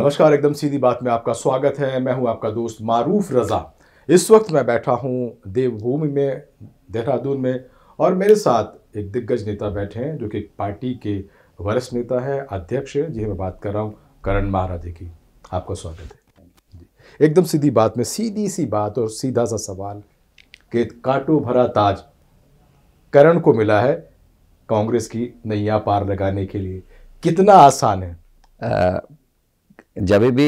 नमस्कार एकदम सीधी बात में आपका स्वागत है मैं हूं आपका दोस्त मारूफ रज़ा इस वक्त मैं बैठा हूं देवभूमि में देहरादून में और मेरे साथ एक दिग्गज नेता बैठे हैं जो कि पार्टी के वरिष्ठ नेता है अध्यक्ष है जिन्हें मैं बात कर रहा हूं करण महाराधे की आपका स्वागत है एकदम सीधी बात में सीधी सी बात और सीधा सा सवाल कि कांटो भरा ताज करण को मिला है कांग्रेस की नैया पार लगाने के लिए कितना आसान है आ... जब भी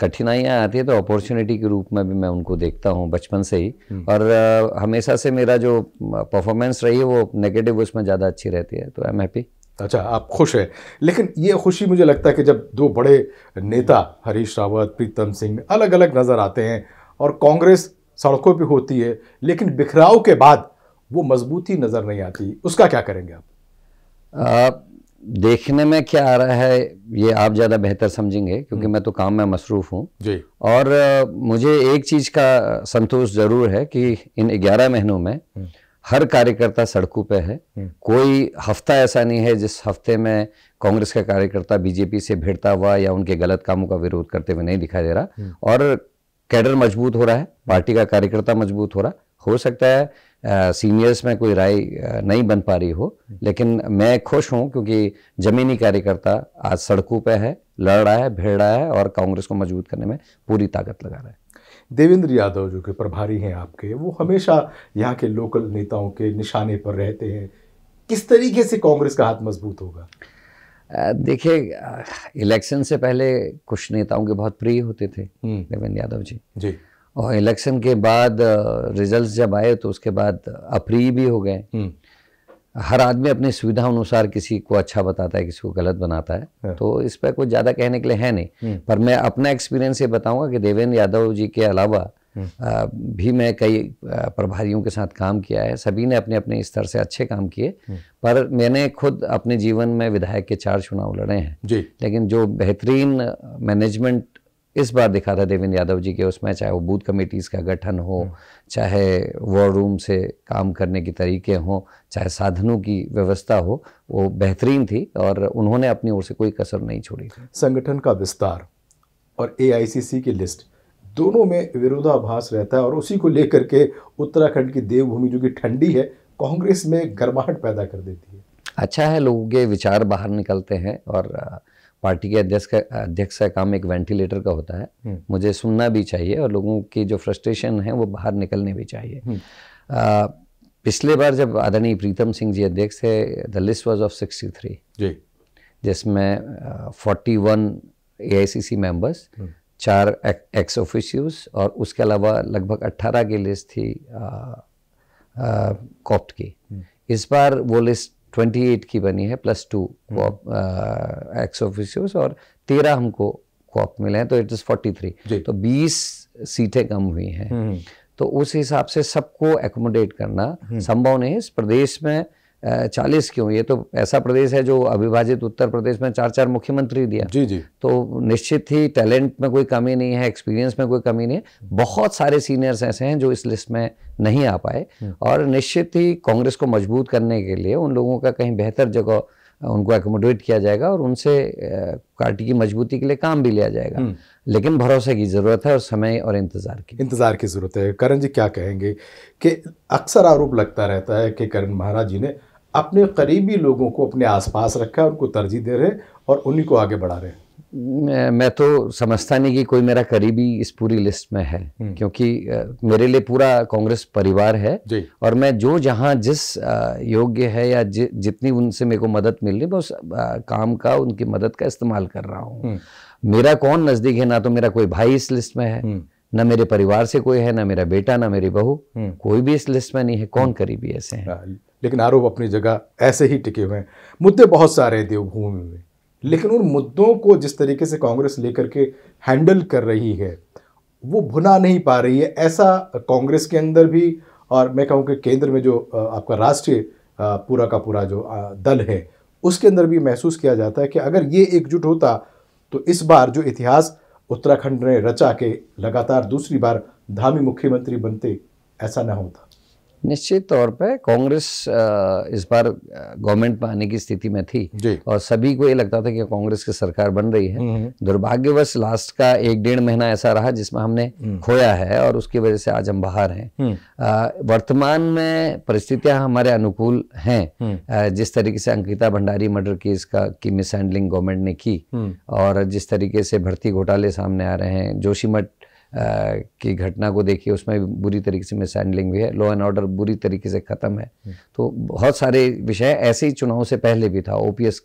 कठिनाइयाँ आती है तो अपॉर्चुनिटी के रूप में भी मैं उनको देखता हूँ बचपन से ही हम्म। और आ, हमेशा से मेरा जो परफॉर्मेंस रही है वो नेगेटिव उसमें ज़्यादा अच्छी रहती है तो आई एम हैप्पी अच्छा आप खुश हैं लेकिन ये खुशी मुझे लगता है कि जब दो बड़े नेता हरीश रावत प्रीतम सिंह अलग अलग नज़र आते हैं और कांग्रेस सड़कों पर होती है लेकिन बिखराव के बाद वो मजबूती नज़र नहीं आती उसका क्या करेंगे आप देखने में क्या आ रहा है ये आप ज़्यादा बेहतर समझेंगे क्योंकि हम्म। मैं तो काम में मसरूफ़ हूँ और मुझे एक चीज़ का संतोष ज़रूर है कि इन ग्यारह महीनों में हम्म। हर कार्यकर्ता सड़कों पे है हम्म। कोई हफ्ता ऐसा नहीं है जिस हफ्ते में कांग्रेस का कार्यकर्ता बीजेपी से भिड़ता हुआ या उनके गलत कामों का विरोध करते हुए नहीं दिखाई दे रहा और कैडर मजबूत हो रहा है पार्टी का कार्यकर्ता मजबूत हो रहा हो सकता है सीनियर्स में कोई राय नहीं बन पा रही हो लेकिन मैं खुश हूं क्योंकि जमीनी कार्यकर्ता आज सड़कों पे है लड़ रहा है भिड़ रहा है और कांग्रेस को मजबूत करने में पूरी ताकत लगा रहा है देवेंद्र यादव जो कि प्रभारी हैं आपके वो हम्म। हमेशा यहाँ के लोकल नेताओं के निशाने पर रहते हैं किस तरीके से कांग्रेस का हाथ मजबूत होगा देखिए इलेक्शन से पहले कुछ नेताओं के बहुत प्रिय होते थे हम्म। देवेंद्र यादव जी जी और इलेक्शन के बाद रिजल्ट्स जब आए तो उसके बाद अप्री भी हो गए हम्म। हर आदमी अपनी सुविधा अनुसार किसी को अच्छा बताता है किसी को गलत बनाता है, है। हाँ। तो इस पर कुछ ज़्यादा कहने के लिए है नहीं हम्म। पर मैं अपना एक्सपीरियंस ये बताऊंगा कि देवेंद्र यादव जी के अलावा हम्म। भी मैं कई प्रभारियों के साथ काम किया है सभी ने अपने अपने स्तर से अच्छे काम किए पर मैंने खुद अपने जीवन में विधायक के चार चुनाव लड़े हैं जी लेकिन जो बेहतरीन मैनेजमेंट इस बार दिखा था देवेंद्र यादव जी के उसमें चाहे वो बूथ कमेटीज़ का गठन हो चाहे वॉर रूम से काम करने के तरीके हों चाहे साधनों की व्यवस्था हो वो बेहतरीन थी और उन्होंने अपनी ओर से कोई कसर नहीं छोड़ी संगठन का विस्तार और ए की लिस्ट दोनों में विरोधाभास रहता है और उसी को लेकर के उत्तराखंड की देवभूमि जो कि ठंडी है कांग्रेस में गर्माहट पैदा कर देती है अच्छा है लोगों के विचार बाहर निकलते हैं और पार्टी के अध्यक्ष का अध्यक्ष का काम एक वेंटिलेटर का होता है हम्म। मुझे सुनना भी चाहिए और लोगों की जो फ्रस्ट्रेशन है वो बाहर निकलने भी चाहिए हम्म। आ, पिछले बार जब आदरणीय प्रीतम सिंह जी अध्यक्ष थे the list was of sixty three जिसमें forty one A I C C members चार एक्स ऑफिशियस और उसके अलावा लगभग अट्ठारह की लिस्ट थी कॉप्ट की हम्म। इस बार वो लिस्ट 28 की बनी है plus two co-opt ex officios और 13 हमको कॉप मिले हैं तो इट इज़ 43 तो 20 सीटें कम हुई हैं हम्म। तो उस हिसाब से सबको एकोमोडेट करना हम्म। संभव नहीं है इस प्रदेश में चालीस क्यों ये तो ऐसा प्रदेश है जो अभिभाजित उत्तर प्रदेश में चार चार मुख्यमंत्री दिया जी जी तो निश्चित ही टैलेंट में कोई कमी नहीं है एक्सपीरियंस में कोई कमी नहीं है बहुत सारे सीनियर्स ऐसे हैं जो इस लिस्ट में नहीं आ पाए हम्म। और निश्चित ही कांग्रेस को मजबूत करने के लिए उन लोगों का कहीं बेहतर जगह उनको एकोमोडेट किया जाएगा और उनसे पार्टी की मजबूती के लिए काम भी लिया जाएगा हम्म। लेकिन भरोसे की ज़रूरत है और समय और इंतज़ार की इंतज़ार की ज़रूरत है करण जी क्या कहेंगे कि अक्सर आरोप लगता रहता है कि करण महाराज जी ने अपने करीबी लोगों को अपने आसपास रखा है उनको तरजीह दे रहे और उन्हीं को आगे बढ़ा रहे हैं मैं तो समझता नहीं कि कोई मेरा करीबी इस पूरी लिस्ट में है हम्म। क्योंकि मेरे लिए पूरा कांग्रेस परिवार है और मैं जो जहाँ जिस योग्य है या जि, जितनी उनसे मेरे को मदद मिल रही मैं उस काम का उनकी मदद का इस्तेमाल कर रहा हूँ हम्म। मेरा कौन नज़दीक है ना तो मेरा कोई भाई इस लिस्ट में है हम्म। ना मेरे परिवार से कोई है ना मेरा बेटा ना मेरी बहू हम्म। कोई भी इस लिस्ट में नहीं है कौन करीबी ऐसे हैं हाँ, लेकिन आरोप अपनी जगह ऐसे ही टिके हुए हैं मुद्दे बहुत सारे हैं देवभूमि में लेकिन उन मुद्दों को जिस तरीके से कांग्रेस लेकर के हैंडल कर रही है वो भुना नहीं पा रही है ऐसा कांग्रेस के अंदर भी और मैं कहूँ कि केंद्र में जो आपका राष्ट्रीय पूरा का पूरा जो दल है उसके अंदर भी महसूस किया जाता है कि अगर ये एकजुट होता तो इस बार जो इतिहास उत्तराखंड ने रचा के लगातार दूसरी बार धामी मुख्यमंत्री बनते ऐसा न होता निश्चित तौर पे कांग्रेस इस बार गवर्नमेंट में आने की स्थिति में थी और सभी को ये लगता था कि कांग्रेस की सरकार बन रही है हम्म, हम्म। दुर्भाग्यवश लास्ट का एक डेढ़ महीना ऐसा रहा जिसमें हमने हम्म। खोया है और उसकी वजह से आज हम बाहर हैं वर्तमान में परिस्थितियां हमारे अनुकूल हैं जिस तरीके से अंकिता भंडारी मर्डर केस का की मिस गवर्नमेंट ने की और जिस तरीके से भर्ती घोटाले सामने आ रहे हैं जोशीमठ की घटना को देखिए उसमें बुरी तरीके से मिस हैंडलिंग हुई है लॉ एंड ऑर्डर बुरी तरीके से ख़त्म है हम्म। तो बहुत सारे विषय ऐसे ही चुनाव से पहले भी था ओपीएस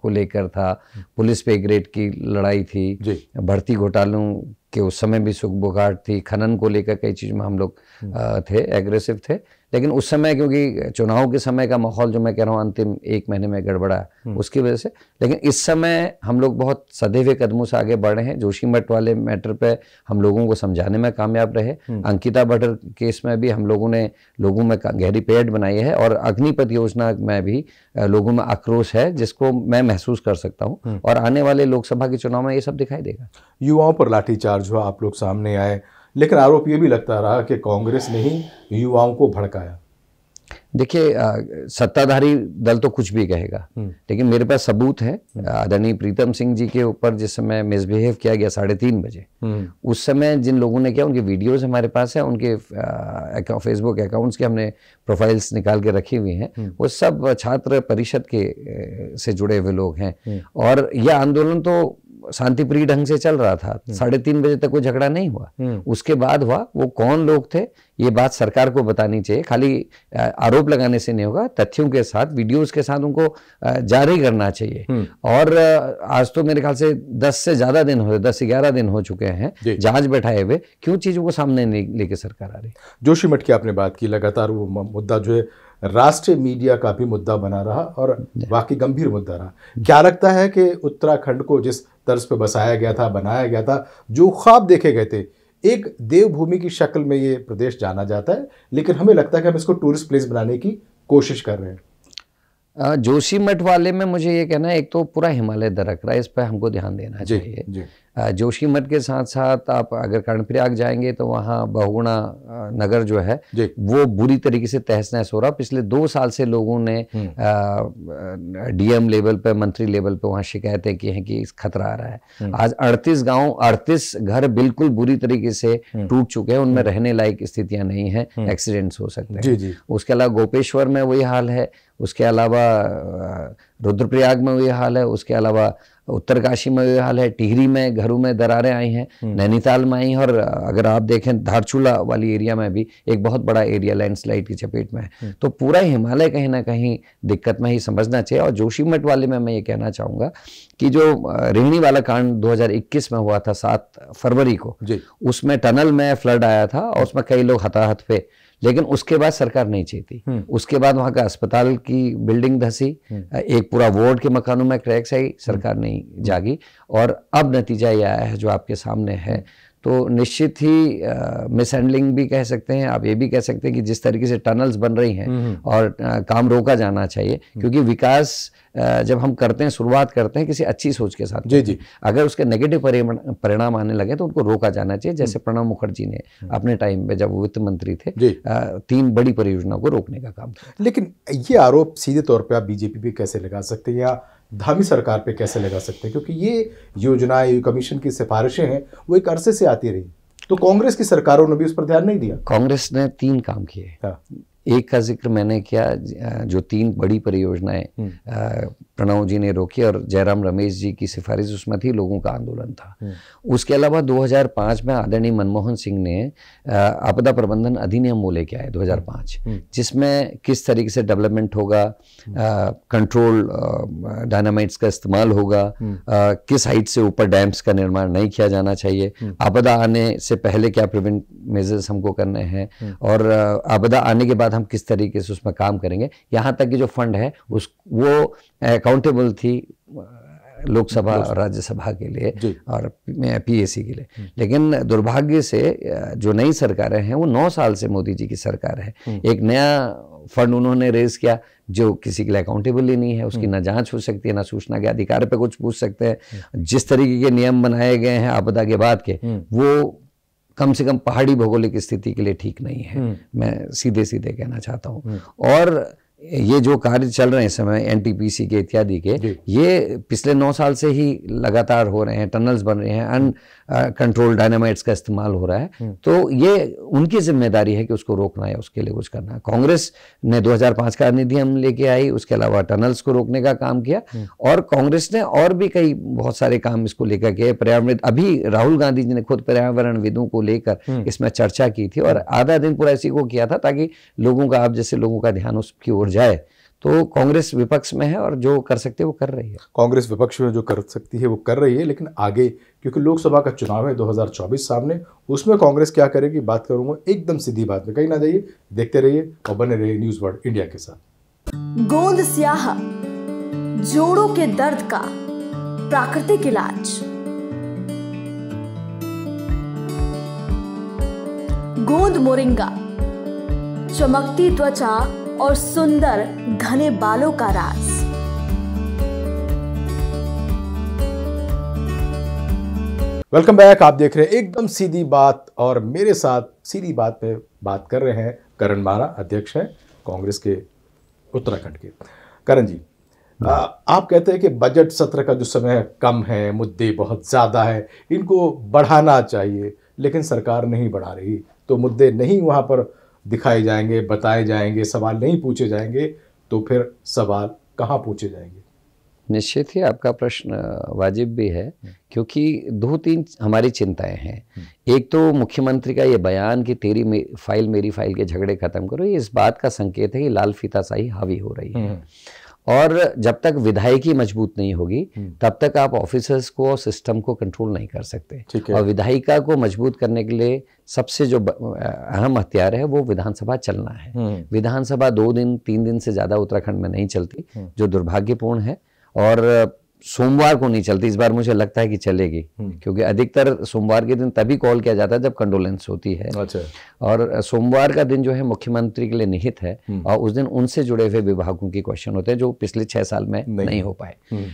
को लेकर था हम्म। पुलिस पे ग्रेड की लड़ाई थी भर्ती घोटालों के उस समय भी सुख बुघाट थी खनन को लेकर कई चीज़ में हम लोग हम्म। थे एग्रेसिव थे लेकिन उस समय क्योंकि चुनाव के समय का माहौल जो मैं कह रहा हूँ अंतिम एक महीने में गड़बड़ा हम्म। उसकी वजह से लेकिन इस समय हम लोग बहुत सदैव हुए कदमों से आगे बढ़ रहे हैं जोशी मठ वाले मैटर पे हम लोगों को समझाने में कामयाब रहे हम्म। अंकिता भट्टर केस में भी हम लोगों ने लोगों में गहरी पेड़ बनाई है और अग्निपथ योजना में भी लोगों में आक्रोश है जिसको मैं महसूस कर सकता हूँ हम्म। और आने वाले लोकसभा के चुनाव में ये सब दिखाई देगा युवाओं पर लाठीचार्ज हुआ आप लोग सामने आए लेकिन आरोप ये भी लगता रहा कि कांग्रेस ने ही युवाओं को भड़काया देखिए सत्ताधारी दल तो कुछ भी कहेगा हम्म। लेकिन मेरे पास सबूत है हम्म। आदरणीय प्रीतम सिंह जी के ऊपर जिस समय मिसबिहेव किया गया साढ़े तीन बजे हम्म। उस समय जिन लोगों ने किया उनके वीडियोस हमारे पास है उनके फेसबुक अकाउंट्स के हमने प्रोफाइल्स निकाल के रखी हुई हैं वो सब छात्र परिषद के से जुड़े हुए लोग हैं और यह आंदोलन तो शांतिप्रिय ढंग से चल रहा था हम्म। साढ़े तीन बजे तक कोई झगड़ा नहीं हुआ हम्म। उसके बाद हुआ वो कौन लोग थे ये बात सरकार को बतानी चाहिए खाली आरोप लगाने से नहीं होगा तथ्यों के साथ वीडियोस के साथ उनको जारी करना चाहिए हम्म। और आज तो मेरे ख्याल से दस से ज्यादा दिन हो दस ग्यारह दिन हो चुके हैं जांच बैठाए हुए क्यों चीजों को सामने लेके सरकार आ रही जोशी मठ की आपने बात की लगातार वो मुद्दा जो है राष्ट्रीय मीडिया का भी मुद्दा बना रहा और वाकई गंभीर मुद्दा रहा क्या लगता है कि उत्तराखंड को जिस तर्ज पर बसाया गया था बनाया गया था जो ख्वाब देखे गए थे एक देवभूमि की शक्ल में ये प्रदेश जाना जाता है लेकिन हमें लगता है कि हम इसको टूरिस्ट प्लेस बनाने की कोशिश कर रहे हैं जोशी मठ वाले में मुझे ये कहना है एक तो पूरा हिमालय दरक रहा है इस पर हमको ध्यान देना जी, चाहिए जी। जोशी मठ के साथ साथ आप अगर कर्णप्रयाग जाएंगे तो वहाँ बहुगुणा नगर जो है वो बुरी तरीके से तहस नहस हो रहा पिछले दो साल से लोगों ने हम्म। डीएम लेवल पर मंत्री लेवल पर वहाँ शिकायतें की हैं कि खतरा आ रहा है हम्म। आज अड़तीस गाँव अड़तीस घर बिल्कुल बुरी तरीके से हम्म। टूट चुके हैं उनमें रहने लायक स्थितियां नहीं है एक्सीडेंट्स हो सकते हैं उसके अलावा गोपेश्वर में वही हाल है उसके अलावा रुद्रप्रयाग में भी हाल है उसके अलावा उत्तरकाशी में भी हाल है टिहरी में घरों में दरारें आई हैं हम्म। नैनीताल में आई हैं और अगर आप देखें धारचूला वाली एरिया में भी एक बहुत बड़ा एरिया लैंडस्लाइड की चपेट में है हम्म। तो पूरा हिमालय कहीं ना कहीं दिक्कत में ही समझना चाहिए और जोशीमठ वाले में मैं ये कहना चाहूँगा कि जो रेहणी वाला कांड दो में हुआ था सात फरवरी को उसमें टनल में फ्लड आया था और उसमें कई लोग हताहत पे लेकिन उसके बाद सरकार नहीं चाहती हम्म। उसके बाद वहां का अस्पताल की बिल्डिंग धसी हम्म। एक पूरा वार्ड के मकानों में क्रैक्स आई सरकार हम्म। नहीं जागी और अब नतीजा यह आया है जो आपके सामने है तो निश्चित ही मिसहैंडलिंग भी कह सकते हैं आप ये भी कह सकते हैं कि जिस तरीके से टनल्स बन रही हैं हम्म, हम्म। और आ, काम रोका जाना चाहिए हम्म। क्योंकि विकास आ, जब हम करते हैं शुरुआत करते हैं किसी अच्छी सोच के साथ जी जी अगर उसके नेगेटिव परिणाम आने लगे तो उनको रोका जाना चाहिए जैसे प्रणब मुखर्जी ने अपने टाइम पे जब वित्त मंत्री थे तीन बड़ी परियोजनाओं को रोकने का काम लेकिन ये आरोप सीधे तौर पर आप बीजेपी पे कैसे लगा सकते हैं या धामी सरकार पे कैसे लगा सकते हैं क्योंकि ये योजनाएं कमीशन की सिफारिशें हैं वो एक अरसे से आती रही तो कांग्रेस की सरकारों ने भी उस पर ध्यान नहीं दिया कांग्रेस ने तीन काम किए एक का जिक्र मैंने किया जो तीन बड़ी परियोजनाएं हम्म। प्रणव जी ने रोकी और जयराम रमेश जी की सिफारिश उसमें थी लोगों का आंदोलन था हम्म। उसके अलावा 2005 में आदरणीय मनमोहन सिंह ने आपदा प्रबंधन अधिनियम वो लेके आए 2005 हम्म। जिसमें किस तरीके से डेवलपमेंट होगा कंट्रोल डायनामाइट्स का इस्तेमाल होगा किस हाइट से ऊपर डैम्स का निर्माण नहीं किया जाना चाहिए आपदा आने से पहले क्या प्रिवेंट मेजर्स हमको करने हैं और आपदा आने के बाद हम किस तरीके से उसमें काम करेंगे यहाँ तक कि जो फंड है उस वो अकाउंटेबल थी लोकसभा और राज्यसभा के लिए और पीएसी के लिए लेकिन दुर्भाग्य से जो नई सरकारें हैं वो नौ साल से मोदी जी की सरकार है हम्म। एक नया फंड उन्होंने रेज किया जो किसी के लिए अकाउंटेबल ही नहीं है उसकी हम्म। ना जांच हो सकती है ना सूचना के अधिकार पे कुछ पूछ सकते हैं हम्म। जिस तरीके के नियम बनाए गए हैं आपदा के बाद के वो कम से कम पहाड़ी भौगोलिक स्थिति के लिए ठीक नहीं है हम्म। मैं सीधे सीधे कहना चाहता हूँ हम्म। और ये जो कार्य चल रहे हैं इस समय एन के इत्यादि के ये पिछले नौ साल से ही लगातार हो रहे हैं टनल्स बन रहे हैं अन कंट्रोल डायनामाइट्स का इस्तेमाल हो रहा है हम्म। तो ये उनकी जिम्मेदारी है कि उसको रोकना है उसके लिए कुछ करना है कांग्रेस ने 2005 का अधिनियम लेके आई उसके अलावा टनल्स को रोकने का काम किया हम्म। और कांग्रेस ने और भी कई बहुत सारे काम इसको लेकर किए पर्यावरण अभी राहुल गांधी जी ने खुद पर्यावरण विदों को लेकर हम्म। इसमें चर्चा की थी और आधा दिन पूरा इसी को किया था ताकि लोगों का आप जैसे लोगों का ध्यान उसकी ओर जाए तो कांग्रेस विपक्ष में है और जो कर सकती है वो कर रही है कांग्रेस विपक्ष में जो कर सकती है वो कर रही है लेकिन आगे क्योंकि लोकसभा का चुनाव है 2024 सामने उसमें कांग्रेस क्या करेगी बात करूंगा एकदम सीधी बात में कहीं ना जाइए देखते रहिए और बने रहिए न्यूज वर्ल्ड इंडिया के साथ गोंद स्याह जोड़ों के दर्द का प्राकृतिक इलाज गोंद मोरिंगा चमकती त्वचा और सुंदर घने बालों का राज वेलकम बैक आप देख रहे हैं एकदम सीधी बात और मेरे साथ सीधी बात पे बात कर रहे हैं करण मारा अध्यक्ष हैं कांग्रेस के उत्तराखंड के करण जी हाँ। आ, आप कहते हैं कि बजट सत्र का जो समय कम है मुद्दे बहुत ज़्यादा है इनको बढ़ाना चाहिए लेकिन सरकार नहीं बढ़ा रही तो मुद्दे नहीं वहाँ पर दिखाए जाएंगे बताए जाएंगे सवाल नहीं पूछे जाएंगे तो फिर सवाल कहाँ पूछे जाएंगे निश्चित ही आपका प्रश्न वाजिब भी है हम्म। क्योंकि दो तीन हमारी चिंताएं हैं हम्म। एक तो मुख्यमंत्री का ये बयान कि तेरी मे, फाइल मेरी फाइल के झगड़े खत्म करो ये इस बात का संकेत है कि लाल फीताशाही हावी हो रही है हम्म। और जब तक विधायकी मजबूत नहीं होगी हम्म। तब तक आप ऑफिसर्स को और सिस्टम को कंट्रोल नहीं कर सकते और विधायिका को मजबूत करने के लिए सबसे जो अहम हथियार है वो विधानसभा चलना है हम्म। विधानसभा दो दिन तीन दिन से ज़्यादा उत्तराखंड में नहीं चलती हम्म। जो दुर्भाग्यपूर्ण है और सोमवार को नहीं चलती इस बार मुझे लगता है कि चलेगी हम्म। क्योंकि अधिकतर सोमवार के दिन तभी कॉल किया जाता है जब कंडोलेंस होती है अच्छा। और सोमवार का दिन जो है मुख्यमंत्री के लिए निहित है हम्म। और उस दिन उनसे जुड़े हुए विभागों के क्वेश्चन होते हैं जो पिछले छह साल में नहीं, नहीं हो पाए हम्म।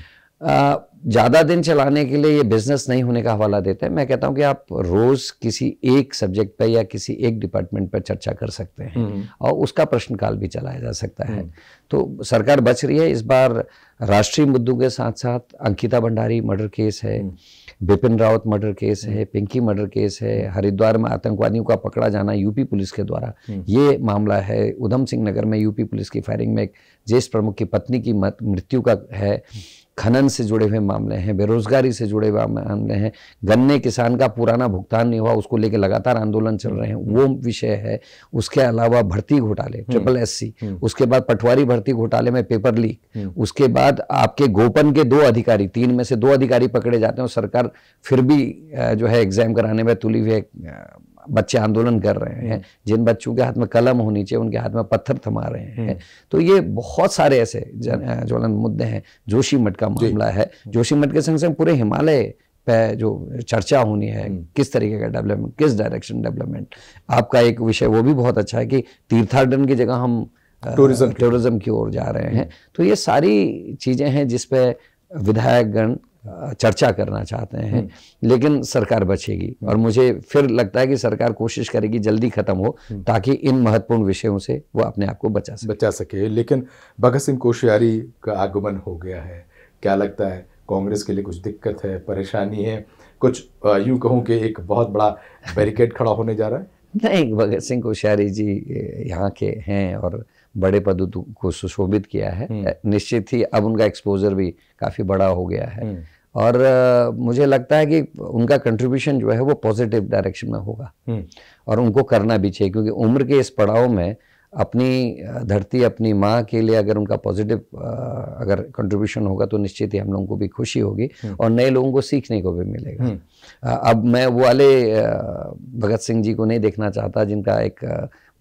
ज़्यादा दिन चलाने के लिए ये बिज़नेस नहीं होने का हवाला देते हैं मैं कहता हूँ कि आप रोज़ किसी एक सब्जेक्ट पर या किसी एक डिपार्टमेंट पर चर्चा कर सकते हैं हम्म। और उसका प्रश्नकाल भी चलाया जा सकता है हम्म। तो सरकार बच रही है इस बार राष्ट्रीय मुद्दों के साथ साथ अंकिता भंडारी मर्डर केस है हम्म। बिपिन रावत मर्डर केस है पिंकी मर्डर केस है हरिद्वार में आतंकवादियों का पकड़ा जाना यूपी पुलिस के द्वारा ये मामला है उधम सिंह नगर में यूपी पुलिस की फायरिंग में एक ज्येष्ठ प्रमुख की पत्नी की मृत्यु का है खनन से जुड़े हुए मामले हैं बेरोजगारी से जुड़े हुए मामले हैं गन्ने किसान का पुराना भुगतान नहीं हुआ उसको लेकर लगातार आंदोलन चल रहे हैं हम्म। वो विषय है उसके अलावा भर्ती घोटाले ट्रिपल हम्म। एस हम्म। उसके बाद पटवारी भर्ती घोटाले में पेपर लीक उसके बाद आपके गोपन के दो अधिकारी तीन में से दो अधिकारी पकड़े जाते हैं और सरकार फिर भी जो है एग्जाम कराने में तुली हुई बच्चे आंदोलन कर रहे हैं हम्म। जिन बच्चों के हाथ में कलम होनी चाहिए उनके हाथ में पत्थर थमा रहे हैं हम्म। तो ये बहुत सारे ऐसे ज्वलन मुद्दे हैं जोशी मठ का मामला है जोशी मठ के संग संग पूरे हिमालय पे जो चर्चा होनी है हम्म। किस तरीके का डेवलपमेंट किस डायरेक्शन डेवलपमेंट आपका एक विषय वो भी बहुत अच्छा है कि तीर्थाटन की जगह हम टूरिज्म टूरिज्म की ओर जा रहे हैं तो ये सारी चीज़ें हैं जिसपे विधायकगण चर्चा करना चाहते हैं हम्म। लेकिन सरकार बचेगी और मुझे फिर लगता है कि सरकार कोशिश करेगी जल्दी ख़त्म हो हम्म। ताकि इन महत्वपूर्ण विषयों से वो अपने आप को बचा सके बचा सके लेकिन भगत सिंह कोश्यारी का आगमन हो गया है क्या लगता है कांग्रेस के लिए कुछ दिक्कत है परेशानी है कुछ यूँ कहूँ कि एक बहुत बड़ा बैरिकेड खड़ा होने जा रहा है नहीं भगत सिंह कोश्यारी जी यहाँ के हैं और बड़े पद तो को सुशोभित किया है हम्म। निश्चित ही अब उनका एक्सपोजर भी काफ़ी बड़ा हो गया है हम्म। और uh, मुझे लगता है कि उनका कंट्रीब्यूशन जो है वो पॉजिटिव डायरेक्शन में होगा हम्म। और उनको करना भी चाहिए क्योंकि उम्र के इस पड़ाव में अपनी धरती अपनी माँ के लिए अगर उनका पॉजिटिव अगर कंट्रीब्यूशन होगा तो निश्चित ही हम लोगों को भी खुशी होगी और नए लोगों को सीखने को भी मिलेगा अब मैं वो वाले भगत सिंह जी को नहीं देखना चाहता जिनका एक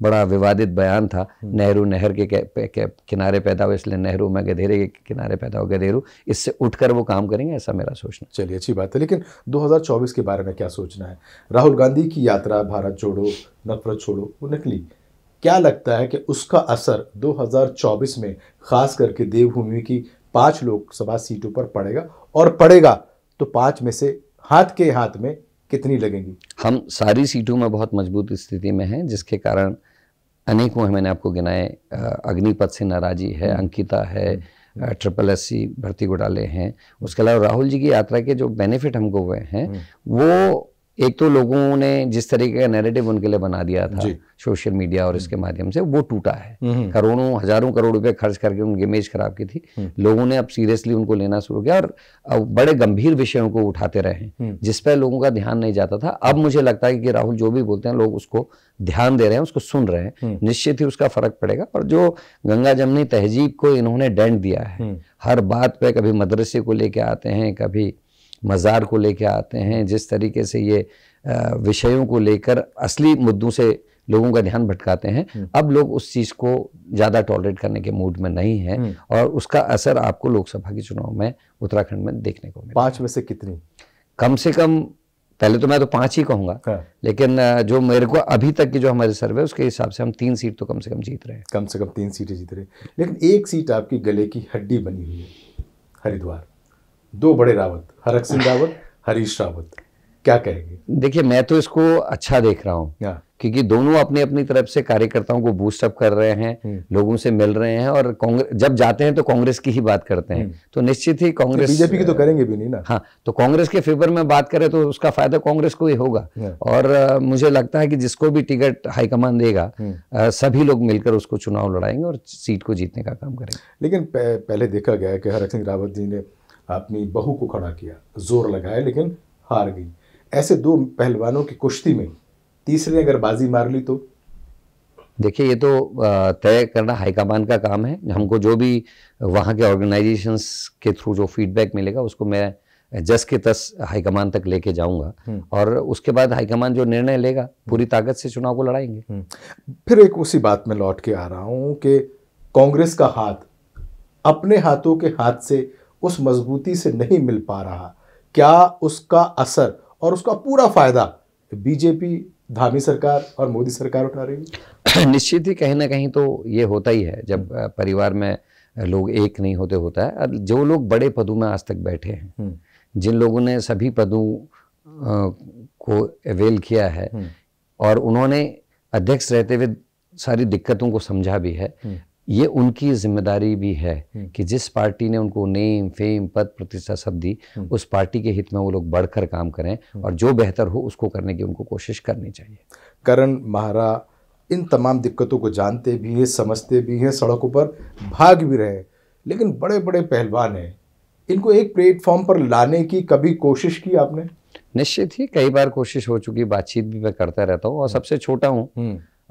बड़ा विवादित बयान था हम्म। नेहरू नहर के, के, के किनारे पैदा हुए इसलिए नेहरू मैं गधेरे के किनारे पैदा हो गधेरू इससे उठकर वो काम करेंगे ऐसा मेरा सोचना चलिए अच्छी बात है लेकिन 2024 के बारे में क्या सोचना है राहुल गांधी की यात्रा भारत छोड़ो नफरत छोड़ो वो निकली क्या लगता है कि उसका असर 2024 में खास करके देवभूमि की पाँच लोकसभा सीटों पर पड़ेगा और पड़ेगा तो पाँच में से हाथ के हाथ में कितनी लगेंगी हम सारी सीटों में बहुत मजबूत स्थिति में हैं जिसके कारण अनेकों हैं मैंने आपको गिनाए अग्निपथ से नाराजी है हम्म। अंकिता है ट्रिपल एस सी भर्ती घोटाले हैं उसके अलावा राहुल जी की यात्रा के जो बेनिफिट हमको हुए हैं हम्म। वो एक तो लोगों ने जिस तरीके का नैरेटिव उनके लिए बना दिया था सोशल मीडिया और इसके माध्यम से वो टूटा है हम्म, हम्म। करोड़ों हजारों करोड़ रुपए खर्च करके उनकी इमेज खराब की थी हम्म। लोगों ने अब सीरियसली उनको लेना शुरू किया और बड़े गंभीर विषयों को उठाते रहे जिस पर लोगों का ध्यान नहीं जाता था अब मुझे लगता है कि राहुल जो भी बोलते हैं लोग उसको ध्यान दे रहे हैं उसको सुन रहे हैं निश्चित ही उसका फर्क पड़ेगा और जो गंगा जमनी तहजीब को इन्होंने डेंट दिया है हर बात पे कभी मदरसे को लेके आते हैं कभी मज़ार को लेकर आते हैं जिस तरीके से ये विषयों को लेकर असली मुद्दों से लोगों का ध्यान भटकाते हैं हम्म। अब लोग उस चीज़ को ज़्यादा टॉलरेट करने के मूड में नहीं है हम्म। और उसका असर आपको लोकसभा के चुनाव में उत्तराखंड में देखने को मिले पाँच में से कितनी कम से कम पहले तो मैं तो पाँच ही कहूँगा हाँ। लेकिन जो मेरे को अभी तक की जो हमारे सर्वे उसके हिसाब से हम तीन सीट तो कम से कम जीत रहे हैं कम से कम तीन सीटें जीत रहे हैं लेकिन एक सीट आपकी गले की हड्डी बनी हुई है हरिद्वार दो बड़े रावत हरक सिंह रावत हरीश रावत क्या कहेंगे देखिए मैं तो इसको अच्छा देख रहा हूँ हाँ। क्योंकि दोनों अपनी अपनी तरफ से कार्यकर्ताओं को बूस्टअप कर रहे हैं हम्म। लोगों से मिल रहे हैं और कांग्रेस जब जाते हैं तो कांग्रेस की ही बात करते हैं हम्म। तो निश्चित ही कांग्रेस तो बीजेपी की तो करेंगे भी नहीं ना हाँ तो कांग्रेस के फेवर में बात करें तो उसका फायदा कांग्रेस को ही होगा हाँ। और आ, मुझे लगता है कि जिसको भी टिकट हाईकमान देगा आ, हम्म। सभी लोग मिलकर उसको चुनाव लड़ाएंगे और सीट को जीतने का काम करेंगे लेकिन पहले देखा गया है कि हरक सिंह रावत जी ने अपनी बहू को खड़ा किया जोर लगाया लेकिन हार गई ऐसे दो पहलवानों की कुश्ती में तीसरे ने अगर बाजी मार ली तो देखिए ये तो तय करना हाईकमान का काम है हमको जो भी वहाँ के ऑर्गेनाइजेशंस के थ्रू जो फीडबैक मिलेगा उसको मैं जस के तस हाईकमान तक लेके जाऊंगा हम्म। और उसके बाद हाईकमान जो निर्णय लेगा पूरी ताकत से चुनाव को लड़ाएंगे हम्म। फिर एक उसी बात में लौट के आ रहा हूँ कि कांग्रेस का हाथ अपने हाथों के हाथ से उस मजबूती से नहीं मिल पा रहा क्या उसका असर और उसका पूरा फायदा बीजेपी धामी सरकार और मोदी सरकार उठा रही है निश्चित ही कहीं ना कहीं तो ये होता ही है जब परिवार में लोग एक नहीं होते होता है जो लोग बड़े पदों में आज तक बैठे हैं हम्म। जिन लोगों ने सभी पदों को अवेल किया है हम्म। और उन्होंने अध्यक्ष रहते हुए सारी दिक्कतों को समझा भी है हम्म। ये उनकी जिम्मेदारी भी है हम्म। कि जिस पार्टी ने उनको नेम फेम पद प्रतिष्ठा सब दी हम्म। उस पार्टी के हित में वो लोग बढ़कर काम करें हम्म। और जो बेहतर हो उसको करने की उनको कोशिश करनी चाहिए करण महारा इन तमाम दिक्कतों को जानते भी हैं समझते भी हैं सड़कों पर भाग भी रहे लेकिन बड़े बड़े पहलवान हैं इनको एक प्लेटफॉर्म पर लाने की कभी कोशिश की आपने निश्चित ही कई बार कोशिश हो चुकी बातचीत भी मैं करता रहता हूँ और सबसे छोटा हूँ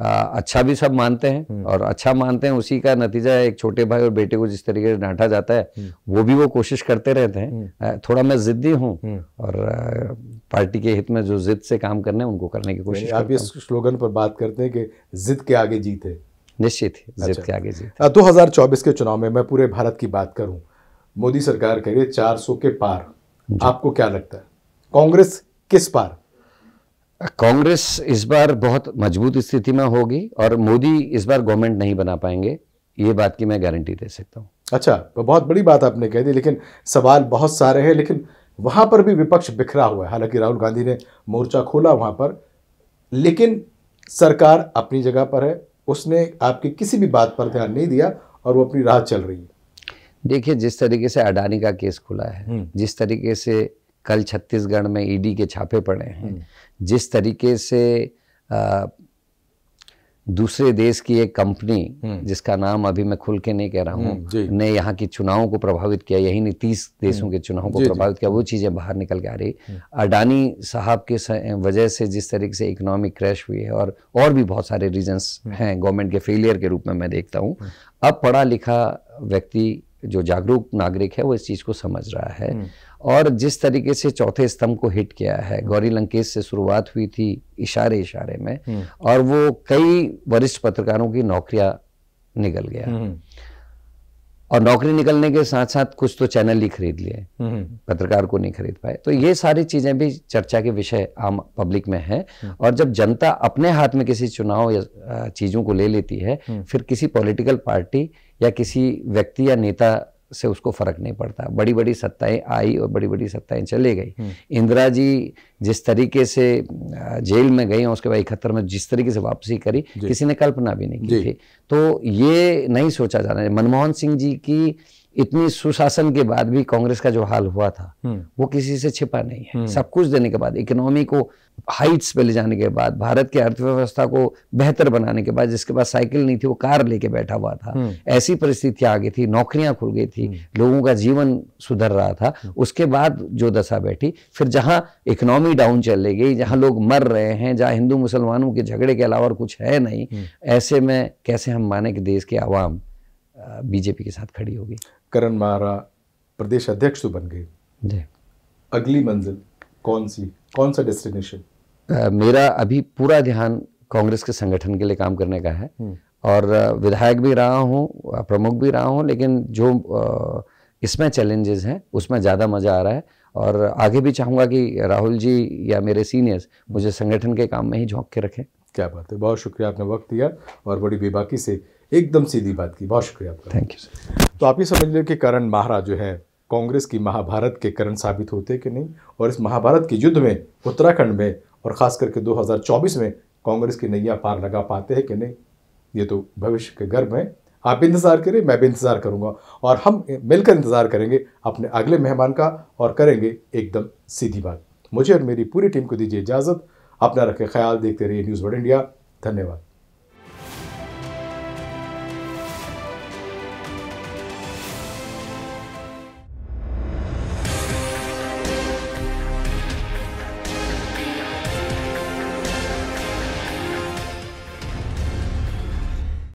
अच्छा भी सब मानते हैं हम्म। और अच्छा मानते हैं उसी का नतीजा है एक छोटे भाई और बेटे को जिस तरीके से डांटा जाता है हम्म। वो भी वो कोशिश करते रहते हैं हम्म। थोड़ा मैं जिद्दी हूँ और पार्टी के हित में जो जिद से काम करने उनको करने की कोशिश आप इस स्लोगन पर बात करते हैं कि जिद के आगे जीत है निश्चित ही जिद अच्छा। के आगे जीत दो हजार चौबीस के चुनाव में मैं पूरे भारत की बात करूँ मोदी सरकार कह रही है चार सौ के पार आपको क्या लगता है कांग्रेस किस पार कांग्रेस इस बार बहुत मजबूत स्थिति में होगी और मोदी इस बार गवर्नमेंट नहीं बना पाएंगे ये बात की मैं गारंटी दे सकता हूँ अच्छा तो बहुत बड़ी बात आपने कह दी लेकिन सवाल बहुत सारे हैं लेकिन वहाँ पर भी विपक्ष बिखरा हुआ है हालांकि राहुल गांधी ने मोर्चा खोला वहाँ पर लेकिन सरकार अपनी जगह पर है उसने आपकी किसी भी बात पर ध्यान नहीं दिया और वो अपनी राह चल रही है देखिए जिस तरीके से अडानी का केस खुला है हम्म। जिस तरीके से कल छत्तीसगढ़ में ईडी e के छापे पड़े हैं हम्म। जिस तरीके से आ, दूसरे देश की एक कंपनी हम्म। जिसका नाम अभी मैं खुल के नहीं कह रहा हूँ हम्म, ने यहाँ की चुनावों को प्रभावित किया यही नहीं तीस हम्म। देशों के चुनावों को प्रभावित किया वो चीज़ें बाहर निकल के आ रही अडानी साहब के वजह से जिस तरीके से इकोनॉमिक क्रैश हुई है और और भी बहुत सारे रीजंस हैं गवर्नमेंट के फेलियर के रूप में मैं देखता हूँ अब पढ़ा लिखा व्यक्ति जो जागरूक नागरिक है वो इस चीज़ को समझ रहा है हम्म। और जिस तरीके से चौथे स्तंभ को हिट किया है हम्म। गौरी लंकेश से शुरुआत हुई थी इशारे इशारे में हम्म। और वो कई वरिष्ठ पत्रकारों की नौकरियां निकल गया और नौकरी निकलने के साथ साथ कुछ तो चैनल ही खरीद लिए पत्रकार को नहीं खरीद पाए तो ये सारी चीजें भी चर्चा के विषय आम पब्लिक में है और जब जनता अपने हाथ में किसी चुनाव या चीजों को ले लेती है फिर किसी पॉलिटिकल पार्टी या किसी व्यक्ति या नेता से उसको फर्क नहीं पड़ता बड़ी बड़ी सत्ताएं आई और बड़ी बड़ी सत्ताएं चले गई हम्म। इंदिरा जी जिस तरीके से जेल में गई उसके बाद इकहत्तर में जिस तरीके से वापसी करी किसी ने कल्पना भी नहीं की थी तो ये नहीं सोचा जाना मनमोहन सिंह जी की इतनी सुशासन के बाद भी कांग्रेस का जो हाल हुआ था हम्म। वो किसी से छिपा नहीं है हम्म। सब कुछ देने के बाद इकोनॉमी को हाइट्स पे ले जाने के बाद भारत की अर्थव्यवस्था को बेहतर बनाने के बाद जिसके पास साइकिल नहीं थी वो कार लेके बैठा हुआ था हम्म। ऐसी परिस्थितियां आ गई थी नौकरियां खुल गई थी लोगों का जीवन सुधर रहा था उसके बाद जो दशा बैठी फिर जहाँ इकोनॉमी डाउन चले गई जहाँ लोग मर रहे हैं जहां हिंदू मुसलमानों के झगड़े के अलावा कुछ है नहीं ऐसे में कैसे हम माने कि देश के आवाम बीजेपी के साथ खड़ी होगी करण मारा प्रदेश अध्यक्ष तो बन गए जी अगली मंजिल कौन सी कौन सा डेस्टिनेशन मेरा अभी पूरा ध्यान कांग्रेस के संगठन के लिए काम करने का है हम्म। और विधायक भी रहा हूँ प्रमुख भी रहा हूँ लेकिन जो इसमें चैलेंजेस हैं उसमें ज़्यादा मज़ा आ रहा है और आगे भी चाहूँगा कि राहुल जी या मेरे सीनियर्स मुझे संगठन के काम में ही झोंक के रखें क्या बात है बहुत शुक्रिया आपने वक्त दिया और बड़ी बेबाकी से एकदम सीधी बात की बहुत शुक्रिया आपका थैंक यू तो आप ये समझ लें कि करण महाराज जो है कांग्रेस की महाभारत के करण साबित होते कि नहीं और इस महाभारत के युद्ध में उत्तराखंड में और ख़ास करके 2024 में कांग्रेस की नैया पार लगा पाते हैं कि नहीं ये तो भविष्य के गर्भ हैं आप इंतज़ार करें मैं भी इंतज़ार करूँगा और हम मिलकर इंतज़ार करेंगे अपने अगले मेहमान का और करेंगे एकदम सीधी बात मुझे और मेरी पूरी टीम को दीजिए इजाज़त अपना रखें ख्याल देखते रहिए न्यूज़ वर्ल्ड इंडिया धन्यवाद